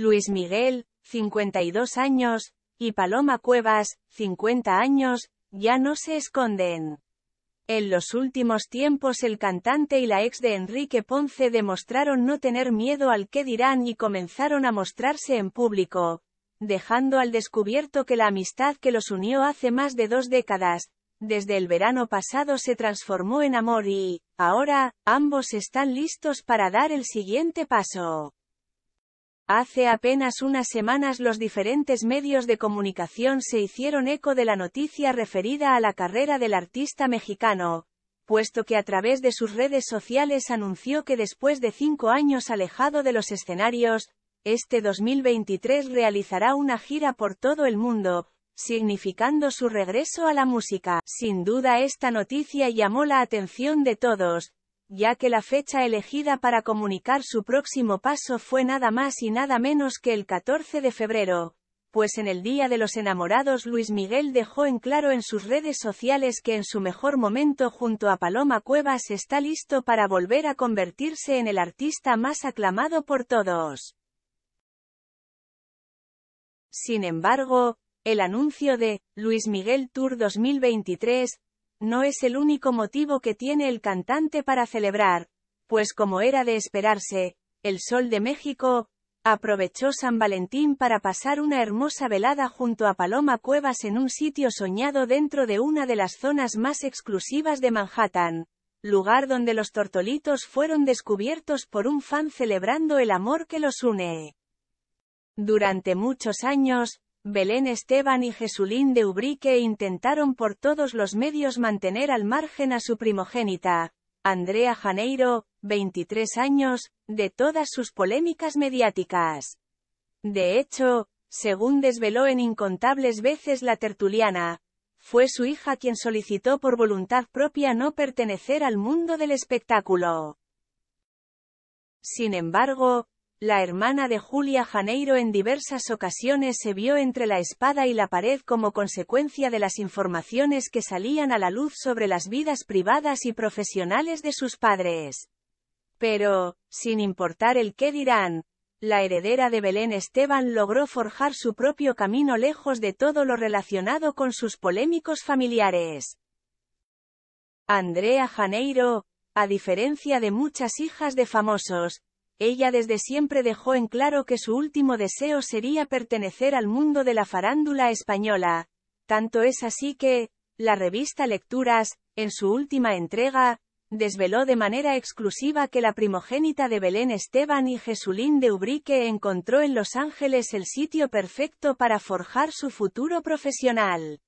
Luis Miguel, 52 años, y Paloma Cuevas, 50 años, ya no se esconden. En los últimos tiempos el cantante y la ex de Enrique Ponce demostraron no tener miedo al qué dirán y comenzaron a mostrarse en público, dejando al descubierto que la amistad que los unió hace más de dos décadas, desde el verano pasado se transformó en amor y, ahora, ambos están listos para dar el siguiente paso. Hace apenas unas semanas los diferentes medios de comunicación se hicieron eco de la noticia referida a la carrera del artista mexicano, puesto que a través de sus redes sociales anunció que después de cinco años alejado de los escenarios, este 2023 realizará una gira por todo el mundo, significando su regreso a la música. Sin duda esta noticia llamó la atención de todos, ya que la fecha elegida para comunicar su próximo paso fue nada más y nada menos que el 14 de febrero, pues en el Día de los Enamorados Luis Miguel dejó en claro en sus redes sociales que en su mejor momento junto a Paloma Cuevas está listo para volver a convertirse en el artista más aclamado por todos. Sin embargo, el anuncio de Luis Miguel Tour 2023 no es el único motivo que tiene el cantante para celebrar, pues como era de esperarse, el Sol de México, aprovechó San Valentín para pasar una hermosa velada junto a Paloma Cuevas en un sitio soñado dentro de una de las zonas más exclusivas de Manhattan, lugar donde los tortolitos fueron descubiertos por un fan celebrando el amor que los une. Durante muchos años, Belén Esteban y Jesulín de Ubrique intentaron por todos los medios mantener al margen a su primogénita, Andrea Janeiro, 23 años, de todas sus polémicas mediáticas. De hecho, según desveló en incontables veces la tertuliana, fue su hija quien solicitó por voluntad propia no pertenecer al mundo del espectáculo. Sin embargo, la hermana de Julia Janeiro en diversas ocasiones se vio entre la espada y la pared como consecuencia de las informaciones que salían a la luz sobre las vidas privadas y profesionales de sus padres. Pero, sin importar el qué dirán, la heredera de Belén Esteban logró forjar su propio camino lejos de todo lo relacionado con sus polémicos familiares. Andrea Janeiro, a diferencia de muchas hijas de famosos, ella desde siempre dejó en claro que su último deseo sería pertenecer al mundo de la farándula española. Tanto es así que, la revista Lecturas, en su última entrega, desveló de manera exclusiva que la primogénita de Belén Esteban y Jesulín de Ubrique encontró en Los Ángeles el sitio perfecto para forjar su futuro profesional.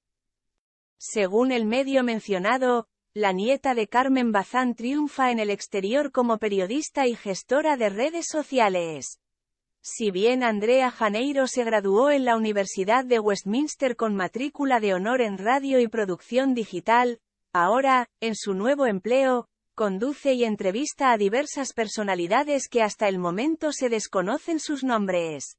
Según el medio mencionado, la nieta de Carmen Bazán triunfa en el exterior como periodista y gestora de redes sociales. Si bien Andrea Janeiro se graduó en la Universidad de Westminster con matrícula de honor en radio y producción digital, ahora, en su nuevo empleo, conduce y entrevista a diversas personalidades que hasta el momento se desconocen sus nombres.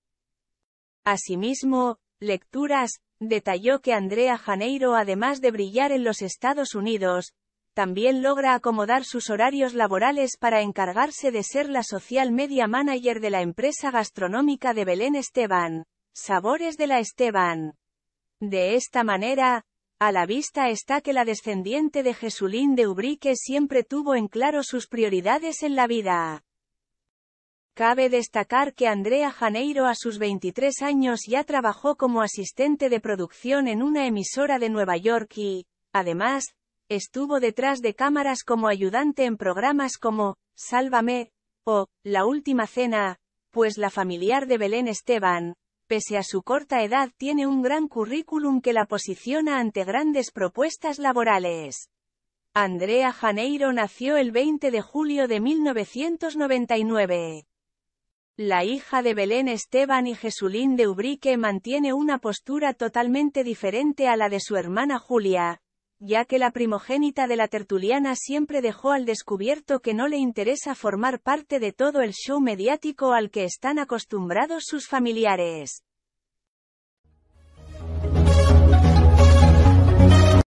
Asimismo, Lecturas, detalló que Andrea Janeiro además de brillar en los Estados Unidos, también logra acomodar sus horarios laborales para encargarse de ser la social media manager de la empresa gastronómica de Belén Esteban, Sabores de la Esteban. De esta manera, a la vista está que la descendiente de Jesulín de Ubrique siempre tuvo en claro sus prioridades en la vida. Cabe destacar que Andrea Janeiro a sus 23 años ya trabajó como asistente de producción en una emisora de Nueva York y, además, Estuvo detrás de cámaras como ayudante en programas como Sálvame o La Última Cena, pues la familiar de Belén Esteban, pese a su corta edad, tiene un gran currículum que la posiciona ante grandes propuestas laborales. Andrea Janeiro nació el 20 de julio de 1999. La hija de Belén Esteban y Jesulín de Ubrique mantiene una postura totalmente diferente a la de su hermana Julia, ya que la primogénita de la tertuliana siempre dejó al descubierto que no le interesa formar parte de todo el show mediático al que están acostumbrados sus familiares.